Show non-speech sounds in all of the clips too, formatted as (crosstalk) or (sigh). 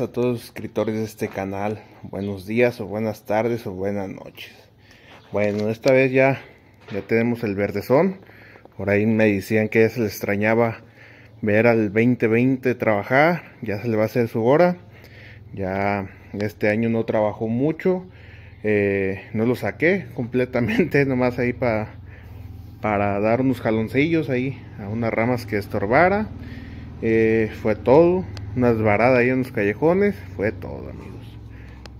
a todos los escritores de este canal. Buenos días o buenas tardes o buenas noches. Bueno, esta vez ya, ya tenemos el verdezón. Por ahí me decían que ya se les extrañaba ver al 2020 trabajar. Ya se le va a hacer su hora. Ya este año no trabajó mucho. Eh, no lo saqué completamente, (laughs) nomás ahí para, para dar unos jaloncillos ahí a unas ramas que estorbara. Eh, fue todo unas varadas ahí en los callejones, fue todo amigos.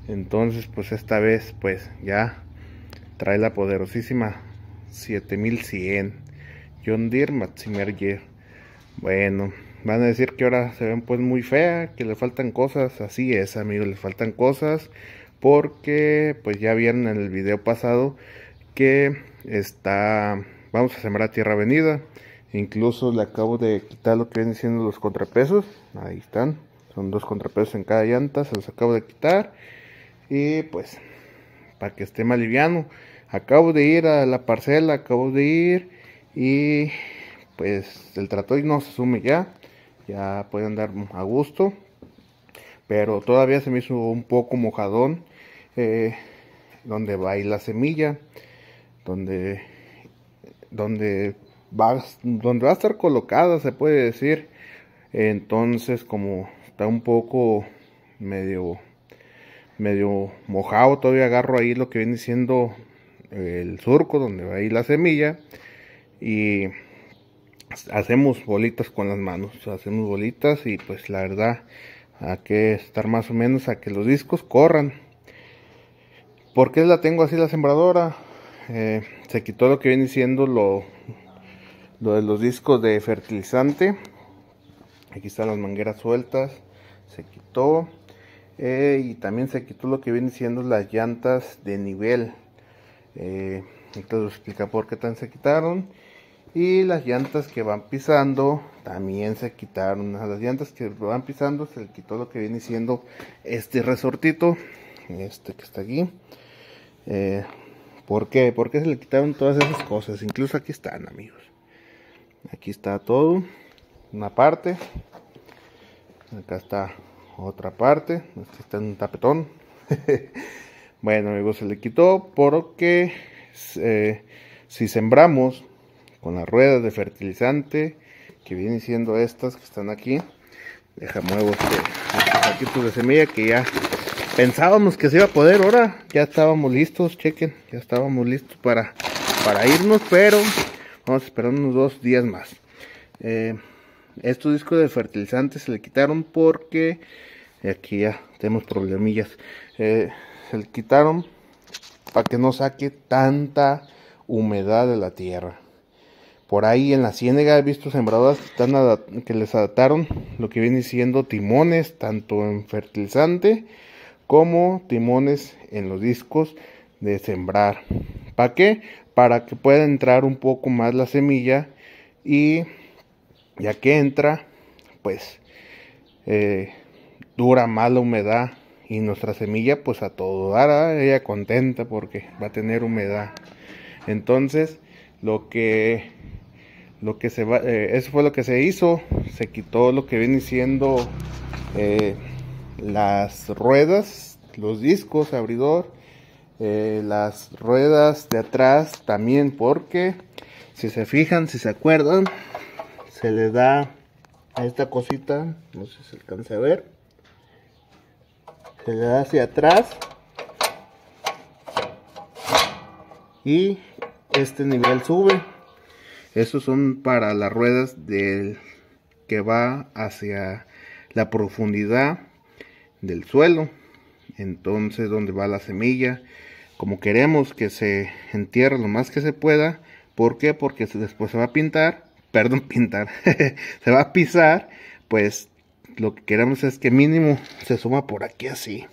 Entonces pues esta vez pues ya trae la poderosísima 7100 John Deere Maximer Gear. Bueno, van a decir que ahora se ven pues muy fea, que le faltan cosas, así es amigos, le faltan cosas porque pues ya vieron en el video pasado que está vamos a sembrar tierra venida Incluso le acabo de quitar lo que vienen siendo los contrapesos. Ahí están. Son dos contrapesos en cada llanta. Se los acabo de quitar. Y pues, para que esté más liviano. Acabo de ir a la parcela. Acabo de ir. Y pues el y no se sume ya. Ya puede andar a gusto. Pero todavía se me hizo un poco mojadón. Eh, donde va ahí la semilla. Donde, donde donde va a estar colocada, se puede decir. Entonces, como está un poco medio, medio mojado, todavía agarro ahí lo que viene siendo el surco donde va ahí la semilla y hacemos bolitas con las manos, hacemos bolitas y pues la verdad hay que estar más o menos a que los discos corran. Porque la tengo así la sembradora? Eh, se quitó lo que viene siendo lo, lo de los discos de fertilizante aquí están las mangueras sueltas se quitó eh, y también se quitó lo que viene siendo las llantas de nivel eh, te lo explica por qué tan se quitaron y las llantas que van pisando también se quitaron las llantas que van pisando se le quitó lo que viene siendo este resortito este que está aquí eh, ¿por qué? porque se le quitaron todas esas cosas incluso aquí están amigos aquí está todo una parte acá está otra parte aquí este está un tapetón (laughs) bueno amigos se le quitó porque eh, si sembramos con las ruedas de fertilizante que vienen siendo estas que están aquí deja muevo este, este de semilla que ya pensábamos que se iba a poder ahora ya estábamos listos chequen ya estábamos listos para para irnos pero Vamos a esperar unos dos días más. Eh, estos discos de fertilizante se le quitaron porque aquí ya tenemos problemillas. Eh, se le quitaron para que no saque tanta humedad de la tierra. Por ahí en la ciénaga he visto sembradoras que, que les adaptaron lo que viene siendo timones, tanto en fertilizante como timones en los discos de sembrar. ¿Para qué? para que pueda entrar un poco más la semilla y ya que entra pues eh, dura más la humedad y nuestra semilla pues a todo dará ella contenta porque va a tener humedad entonces lo que lo que se va eh, eso fue lo que se hizo se quitó lo que viene siendo eh, las ruedas los discos abridor eh, las ruedas de atrás también porque si se fijan, si se acuerdan, se le da a esta cosita, no sé si se alcanza a ver, se le da hacia atrás y este nivel sube. Estos son para las ruedas del que va hacia la profundidad del suelo. Entonces, donde va la semilla, como queremos que se entierre lo más que se pueda. ¿Por qué? Porque después se va a pintar, (laughs) perdón, pintar, (laughs) se va a pisar, pues lo que queremos es que mínimo se suma por aquí así.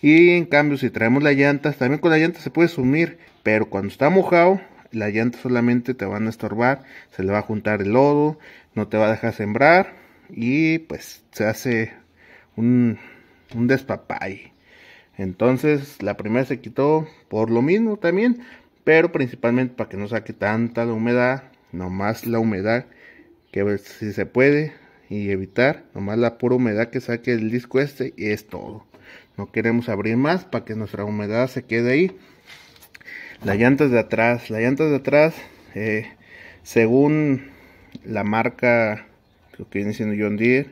Y en cambio si traemos las llantas, también con la llanta se puede sumir, pero cuando está mojado, las llanta solamente te van a estorbar, se le va a juntar el lodo, no te va a dejar sembrar y pues se hace un, un despapay. Entonces la primera se quitó por lo mismo también, pero principalmente para que no saque tanta la humedad, nomás la humedad que si se puede y evitar, nomás la pura humedad que saque el disco este y es todo. No queremos abrir más para que nuestra humedad se quede ahí. Las llantas de atrás, las llantas de atrás, eh, según la marca, lo que viene siendo John Deere,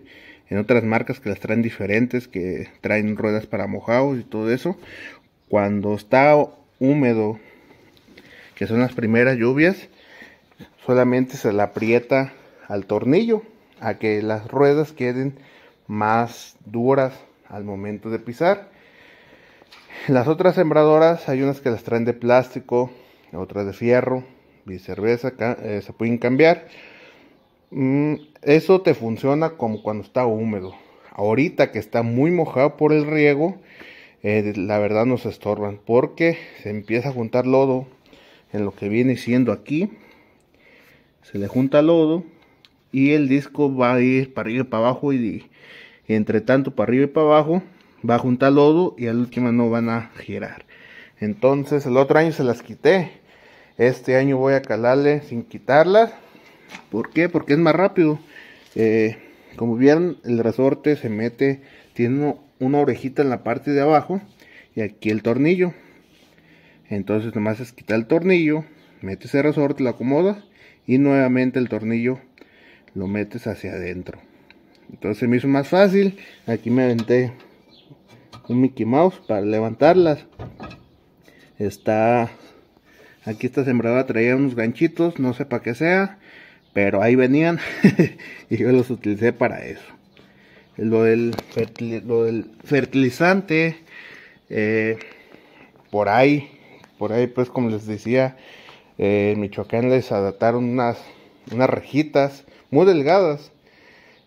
en otras marcas que las traen diferentes, que traen ruedas para mojados y todo eso. Cuando está húmedo, que son las primeras lluvias, solamente se la aprieta al tornillo a que las ruedas queden más duras al momento de pisar. Las otras sembradoras hay unas que las traen de plástico, otras de fierro, y cerveza, eh, se pueden cambiar. Mm, eso te funciona como cuando está húmedo. Ahorita que está muy mojado por el riego, eh, la verdad no se estorban porque se empieza a juntar lodo en lo que viene siendo aquí. Se le junta lodo y el disco va a ir para arriba y para abajo y, y entre tanto para arriba y para abajo va a juntar lodo y al último no van a girar. Entonces el otro año se las quité. Este año voy a calarle sin quitarlas ¿Por qué? Porque es más rápido. Eh, como vieron, el resorte se mete, tiene una orejita en la parte de abajo y aquí el tornillo. Entonces nomás es quitar el tornillo, metes el resorte, lo acomodas y nuevamente el tornillo lo metes hacia adentro. Entonces me hizo más fácil. Aquí me aventé un Mickey Mouse para levantarlas. Está aquí esta sembrada traía unos ganchitos, no sé para qué sea. Pero ahí venían (laughs) y yo los utilicé para eso. Lo del, fertilizante, eh, por ahí, por ahí pues como les decía, eh, en Michoacán les adaptaron unas, unas rejitas muy delgadas.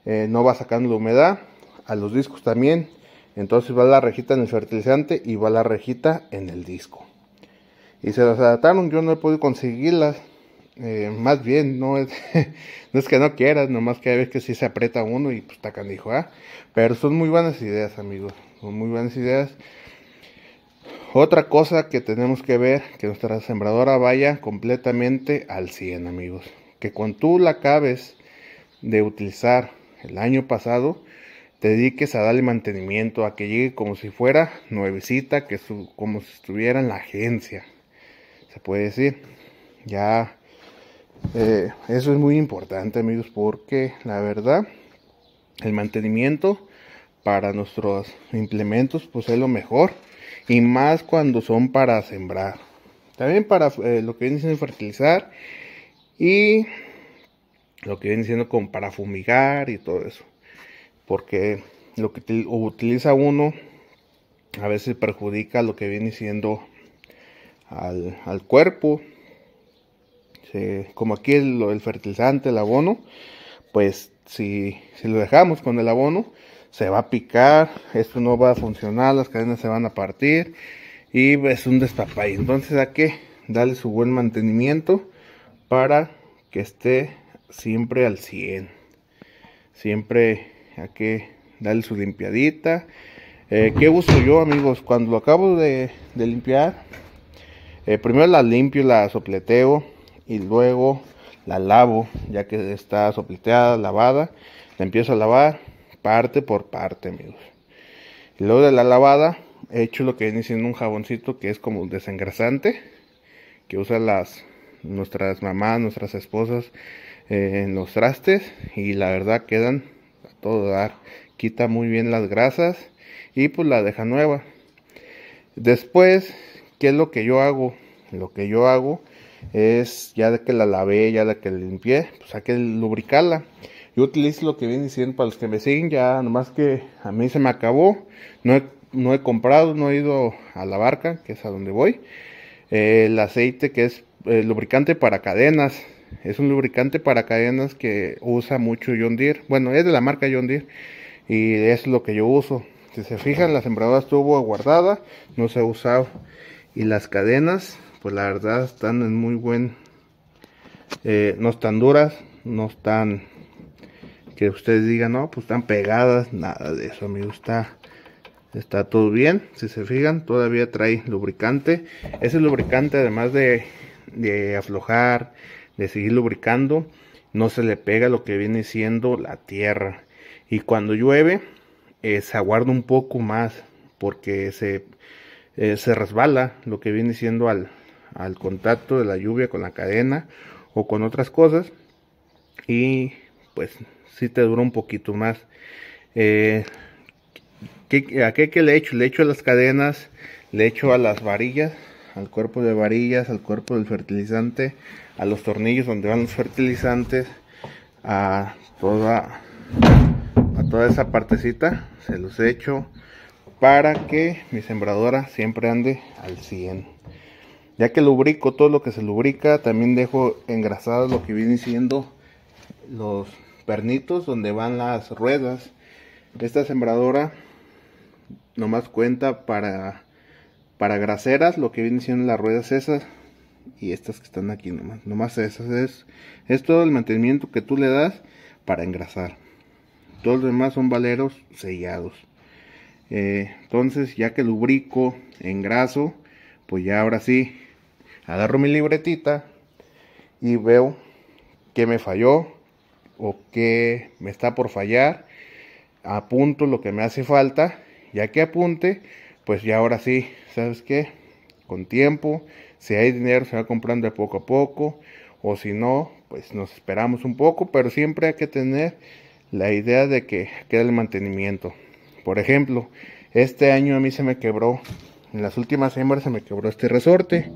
Eh, no va sacando la humedad. A los discos también. Entonces va la rejita en el fertilizante y va la rejita en el disco. Y se las adaptaron. Yo no he podido conseguirlas. Eh, más bien, no es, (laughs) no es que no quieras, nomás que hay veces que sí se aprieta uno y pues tacan dijo, ah, pero son muy buenas ideas, amigos, son muy buenas ideas. Otra cosa que tenemos que ver, que nuestra sembradora vaya completamente al 100, amigos. Que cuando tú la acabes de utilizar el año pasado, te dediques a darle mantenimiento, a que llegue como si fuera nuevecita, que como si estuviera en la agencia, se puede decir. Ya eh, eso es muy importante amigos porque la verdad el mantenimiento para nuestros implementos pues es lo mejor y más cuando son para sembrar también para eh, lo que viene diciendo fertilizar y lo que viene siendo como para fumigar y todo eso porque lo que utiliza uno a veces perjudica lo que viene siendo al cuerpo como aquí el, fertilizante, el abono, pues si, lo dejamos con el abono, se va a picar, esto no va a funcionar, las cadenas se van a partir y es un destapay. Entonces hay que darle su buen mantenimiento para que esté siempre al 100. Siempre hay que darle su limpiadita. Que eh, ¿Qué uso yo amigos? Cuando lo acabo de, limpiar, eh, primero la limpio, la sopleteo y luego la lavo, ya que está sopleteada, lavada, la empiezo a lavar parte por parte, amigos. Y luego de la lavada, he hecho lo que viene siendo un jaboncito que es como desengrasante, que usan las, nuestras mamás, nuestras esposas eh, en los trastes, y la verdad quedan a todo dar, quita muy bien las grasas y pues la deja nueva. Después, ¿qué es lo que yo hago? Lo que yo hago es ya de que la lavé, ya de que la limpié, pues hay que lubricarla. Yo utilizo lo que viene diciendo para los que me siguen, ya nomás que a mí se me acabó, no he, no he comprado, no he ido a la barca, que es a donde voy. el aceite que es eh, lubricante para cadenas, es un lubricante para cadenas que usa mucho John Deere, bueno, es de la marca John Deere y es lo que yo uso. Si se fijan, la sembradora estuvo guardada, no se ha usado y las cadenas pues la verdad están en muy buen eh, no están duras no están que ustedes digan no pues están pegadas nada de eso amigos está está todo bien si se fijan todavía trae lubricante ese lubricante además de, de aflojar de seguir lubricando no se le pega lo que viene siendo la tierra y cuando llueve eh, se aguarda un poco más porque se, eh, se resbala lo que viene siendo al, al contacto de la lluvia con la cadena o con otras cosas y pues si te dura un poquito más eh, ¿a qué, le echo? le echo a las cadenas le echo a las varillas al cuerpo de varillas al cuerpo del fertilizante a los tornillos donde van los fertilizantes a toda a toda esa partecita se los echo para que mi sembradora siempre ande al 100 ya que lubrico todo lo que se lubrica, también dejo engrasadas lo que viene siendo los pernitos donde van las ruedas. Esta sembradora nomás cuenta para, para graseras, lo que viene siendo las ruedas esas y estas que están aquí nomás. Nomás esas es, es todo el mantenimiento que tú le das para engrasar. Todos los demás son valeros sellados. Eh, entonces ya que lubrico, engraso, pues ya ahora sí agarro mi libretita y veo que me falló o que me está por fallar. Apunto lo que me hace falta. Ya que apunte, pues ya ahora sí, ¿sabes qué? Con tiempo, si hay dinero se va comprando de poco a poco. O si no, pues nos esperamos un poco. Pero siempre hay que tener la idea de que queda el mantenimiento. Por ejemplo, este año a mí se me quebró. En las últimas semanas se me quebró este resorte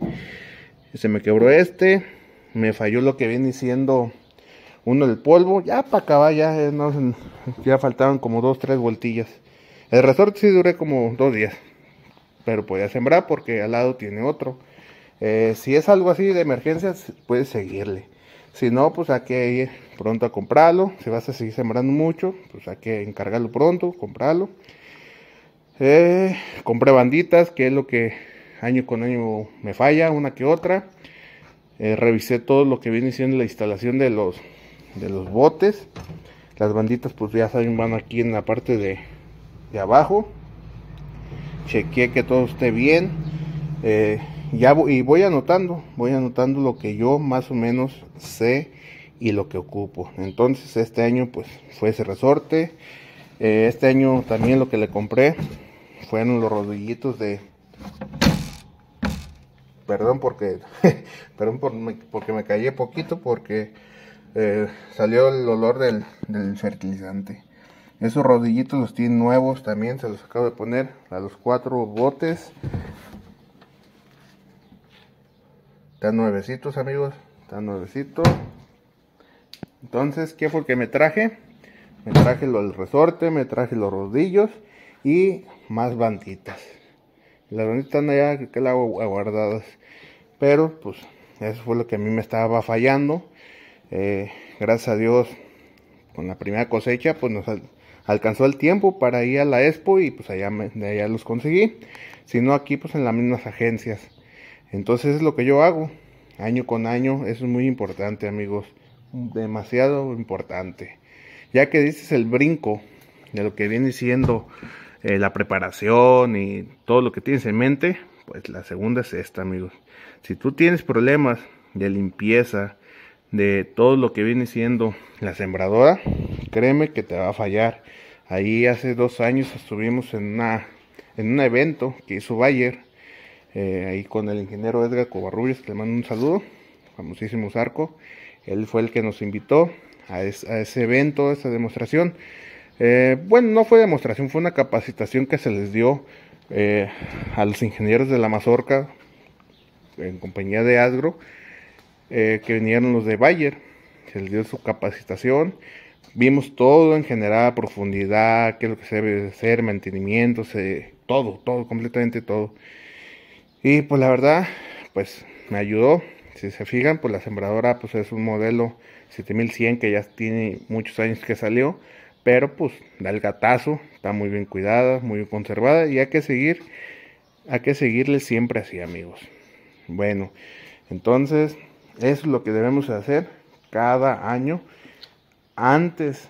se me quebró este, me falló lo que viene siendo uno del polvo, ya para acabar, ya, eh, (laughs) ya faltaban como dos, tres vueltillas. El resorte sí duré como dos días, pero podía sembrar porque al lado tiene otro. Eh, si es algo así de emergencia, puedes seguirle. Si no, pues hay que ir pronto a comprarlo. Si vas a seguir sembrando mucho, pues hay que encargarlo pronto, comprarlo. Eh, compré banditas, que es lo que año con año me falla una que otra. Eh, revisé todo lo que viene siendo la instalación de los, de los botes. Las banditas pues ya saben van aquí en la parte de, abajo. Chequeé que todo esté bien. Eh, ya y voy anotando, voy anotando lo que yo más o menos sé y lo que ocupo. Entonces este año pues fue ese resorte. Eh, este año también lo que le compré fueron los rodillitos de, perdón porque, (laughs) perdón me, porque me callé poquito porque eh, salió el olor del, fertilizante. Esos rodillitos los tienen nuevos también, se los acabo de poner a los cuatro botes. Están nuevecitos amigos, están nuevecitos. Entonces, ¿qué fue que me traje? Me traje el resorte, me traje los rodillos y más banditas. Las banditas están allá que hago guardadas. Pero pues eso fue lo que a mí me estaba fallando. Eh, gracias a Dios, con la primera cosecha, pues nos alcanzó el tiempo para ir a la expo y pues allá, allá los conseguí. Si no aquí, pues en las mismas agencias. Entonces es lo que yo hago, año con año. Eso es muy importante, amigos. Demasiado importante. Ya que dices el brinco de lo que viene siendo eh, la preparación y todo lo que tienes en mente, pues la segunda es esta, amigos. Si tú tienes problemas de limpieza, de todo lo que viene siendo la sembradora, créeme que te va a fallar. Ahí hace dos años estuvimos en, una, en un evento que hizo Bayer, eh, ahí con el ingeniero Edgar Covarrubias, que le mando un saludo, famosísimo Zarco. Él fue el que nos invitó a, ese evento, a esa demostración. Eh, bueno, no fue demostración, fue una capacitación que se les dio eh, a los ingenieros de la mazorca en compañía de Asgro, eh, que vinieron los de Bayer. Se les dio su capacitación. Vimos todo en general, profundidad, qué es lo que se debe hacer, mantenimiento, se, todo, todo, completamente todo. Y pues la verdad, pues me ayudó. Si se fijan, pues la sembradora pues es un modelo 7100 que ya tiene muchos años que salió, pero pues da el gatazo, está muy bien cuidada, muy bien conservada y hay que seguir, hay que seguirle siempre así, amigos. Bueno, entonces eso es lo que debemos hacer cada año antes,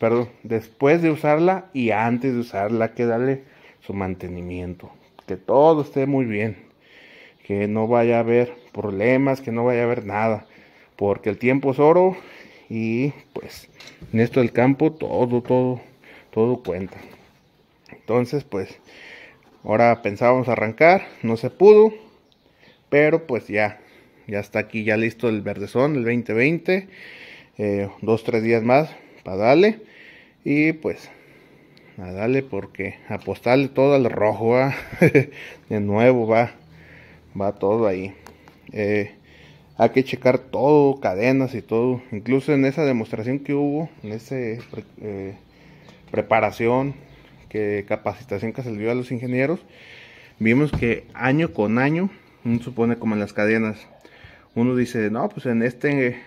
perdón, después de usarla y antes de usarla que darle su mantenimiento. Que todo esté muy bien, que no vaya a haber problemas, que no vaya a haber nada, porque el tiempo es oro y pues en esto del campo todo, todo, todo cuenta. Entonces pues ahora pensábamos arrancar, no se pudo, pero pues ya, ya está aquí, ya listo el verdezón, el 2020. Eh, dos, tres días más para darle. Y pues, a darle porque apostarle todo al rojo, va. (laughs) de nuevo va, va todo ahí. Eh, hay que checar todo, cadenas y todo. Incluso en esa demostración que hubo, en esa eh, preparación, que capacitación que se le dio a los ingenieros, vimos que año con año uno supone como en las cadenas, uno dice, no, pues en este,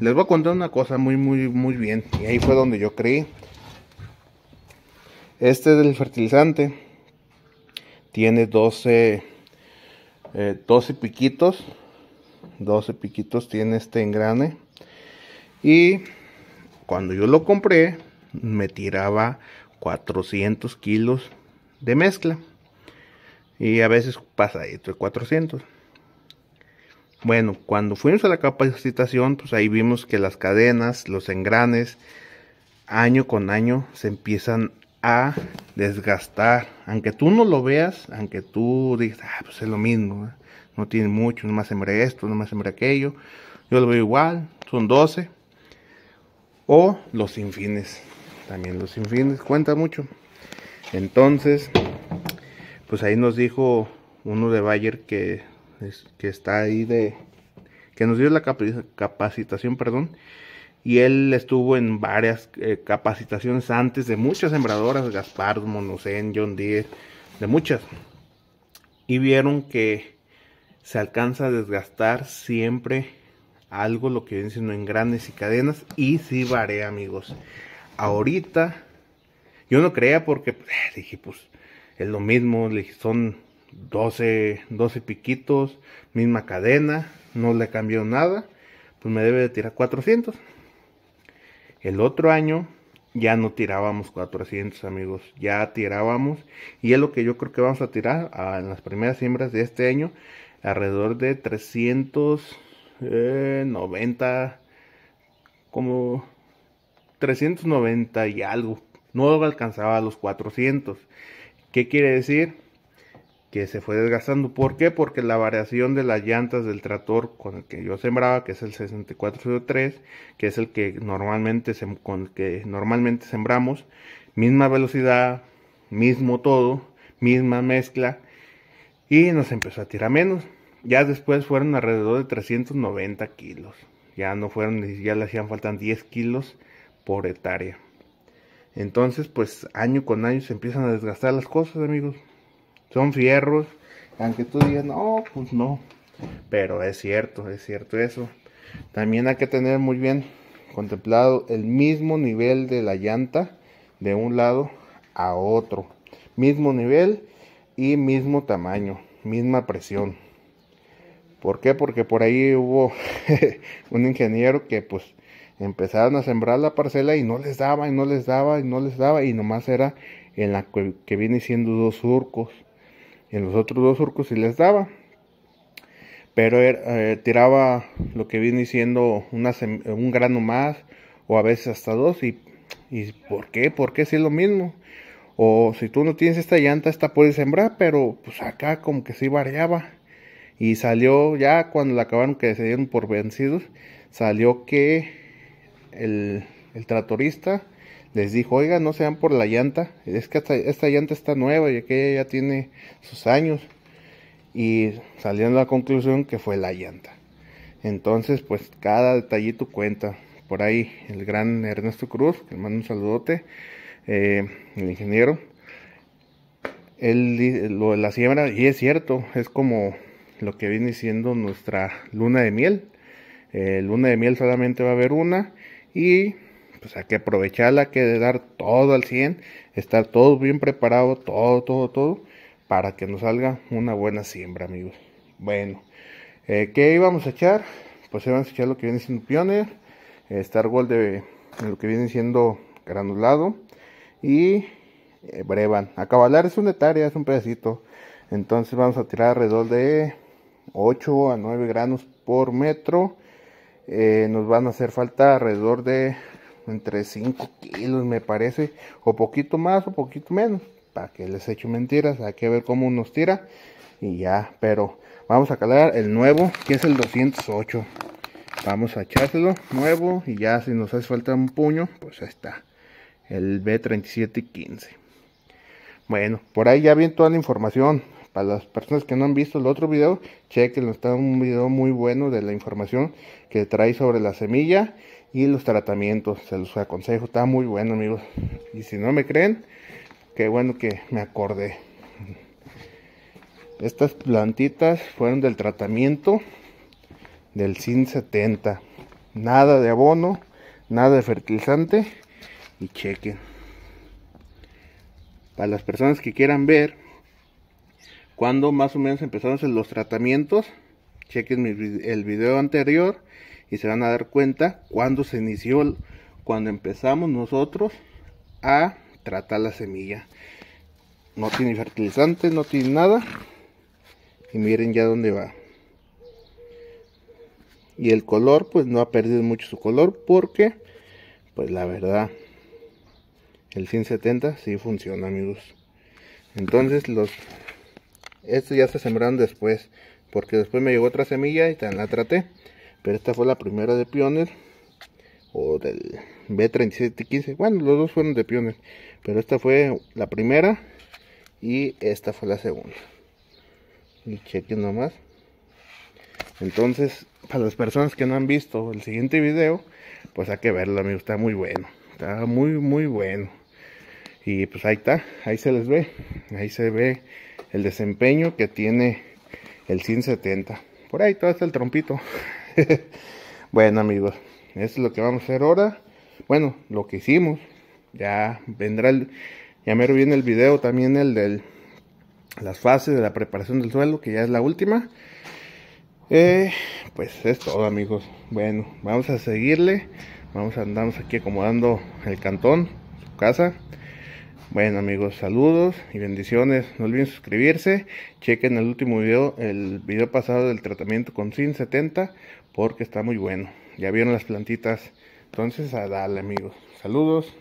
les voy a contar una cosa muy, muy, muy bien, y ahí fue donde yo creí. Este es el fertilizante tiene 12, 12 eh, piquitos, 12 piquitos tiene este engrane, y cuando yo lo compré, me tiraba 400 kilos de mezcla. Y a veces pasa de 400. Bueno, cuando fuimos a la capacitación, pues ahí vimos que las cadenas, los engranes, año con año se empiezan a desgastar. Aunque tú no lo veas, aunque tú digas, ah, pues es lo mismo, no tiene mucho, no más sembré esto, no más sembré aquello. Yo lo veo igual, son 12. O los sinfines, también los sinfines cuenta mucho. Entonces, pues ahí nos dijo uno de Bayer que, que está ahí de que nos dio la capacitación, perdón, y él estuvo en varias eh, capacitaciones antes de muchas sembradoras, Gaspar, Monocen, John Deere, de muchas. Y vieron que se alcanza a desgastar siempre algo lo que viene siendo grandes y cadenas y sí varé, amigos. Ahorita yo no creía porque eh, dije, pues es lo mismo, son 12, 12 piquitos, misma cadena, no le cambió nada, pues me debe de tirar 400. El otro año ya no tirábamos 400 amigos, ya tirábamos y es lo que yo creo que vamos a tirar en las primeras siembras de este año, alrededor de 390, eh, como 390 y algo, no alcanzaba los 400. ¿Qué quiere decir? Que se fue desgastando. ¿Por qué? Porque la variación de las llantas del tractor con el que yo sembraba, que es el 6403, que es el que normalmente, que normalmente sembramos, misma velocidad, mismo todo, misma mezcla, y nos empezó a tirar menos. Ya después fueron alrededor de 390 kilos. Ya no fueron, ya le hacían faltan 10 kilos por hectárea. Entonces, pues año con año se empiezan a desgastar las cosas, amigos. Son fierros, aunque tú digas, no, pues no. Pero es cierto, es cierto eso. También hay que tener muy bien contemplado el mismo nivel de la llanta de un lado a otro. Mismo nivel y mismo tamaño, misma presión. ¿Por qué? Porque por ahí hubo (laughs) un ingeniero que pues empezaron a sembrar la parcela y no les daba y no les daba y no les daba y nomás era en la que, viene siendo dos surcos. En los otros dos surcos sí les daba. Pero eh, tiraba lo que viene siendo un grano más o a veces hasta dos. Y, ¿Y por qué? ¿Por qué si es lo mismo? O si tú no tienes esta llanta, esta puedes sembrar, pero pues acá como que sí variaba. Y salió ya cuando la acabaron que se dieron por vencidos, salió que el, tratorista les dijo, oiga, no sean por la llanta, es que esta, llanta está nueva y aquella ya tiene sus años. Y saliendo a la conclusión que fue la llanta. Entonces, pues cada detallito cuenta. Por ahí el gran Ernesto Cruz, que le un saludote, eh, el ingeniero. Él, lo de la siembra, y es cierto, es como lo que viene siendo nuestra luna de miel. la eh, luna de miel solamente va a haber una y pues hay que aprovecharla, hay que dar todo al 100, estar todo bien preparado, todo, todo, todo, para que nos salga una buena siembra, amigos. Bueno, eh, ¿qué íbamos a echar? Pues íbamos a echar lo que viene siendo pioner estar Star de, lo que viene siendo granulado y eh, Brevan. Acabalar es una hectárea, es un pedacito. Entonces vamos a tirar alrededor de 8 a 9 granos por metro eh, nos van a hacer falta alrededor de entre 5 kilos me parece o poquito más o poquito menos para que les hecho mentiras hay que ver cómo nos tira y ya pero vamos a calar el nuevo que es el 208 vamos a echárselo nuevo y ya si nos hace falta un puño pues ya está el B3715 bueno por ahí ya viene toda la información para las personas que no han visto el otro video, chequenlo, está un video muy bueno de la información que trae sobre la semilla y los tratamientos, se los aconsejo, está muy bueno amigos. Y si no me creen, qué bueno que me acordé. Estas plantitas fueron del tratamiento del sin 70. Nada de abono, nada de fertilizante y chequen. Para las personas que quieran ver cuando más o menos empezamos los tratamientos. Chequen el video anterior y se van a dar cuenta cuando se inició, cuando empezamos nosotros a tratar la semilla. No tiene fertilizante, no tiene nada. Y miren ya dónde va. Y el color pues no ha perdido mucho su color porque pues la verdad el 170 sí funciona amigos. Entonces los estos ya se sembraron después. Porque después me llegó otra semilla y también la traté. Pero esta fue la primera de Pioneer. O del B3715. Bueno, los dos fueron de Pioneer. Pero esta fue la primera. Y esta fue la segunda. Y chequen nomás. Entonces, para las personas que no han visto el siguiente video, pues hay que verlo, amigo. Está muy bueno. Está muy, muy bueno. Y pues ahí está. Ahí se les ve. Ahí se ve el desempeño que tiene el 170. Por ahí todo está el trompito. (laughs) bueno amigos, eso es lo que vamos a hacer ahora. Bueno, lo que hicimos. Ya vendrá el... Ya mero viene el video también el de las fases de la preparación del suelo, que ya es la última. Eh, pues es todo amigos. Bueno, vamos a seguirle. Vamos a andarnos aquí acomodando el cantón, su casa. Bueno amigos, saludos y bendiciones. No olviden suscribirse. Chequen el último video, el video pasado del tratamiento con SIN 70, porque está muy bueno. Ya vieron las plantitas. Entonces a darle amigos. Saludos.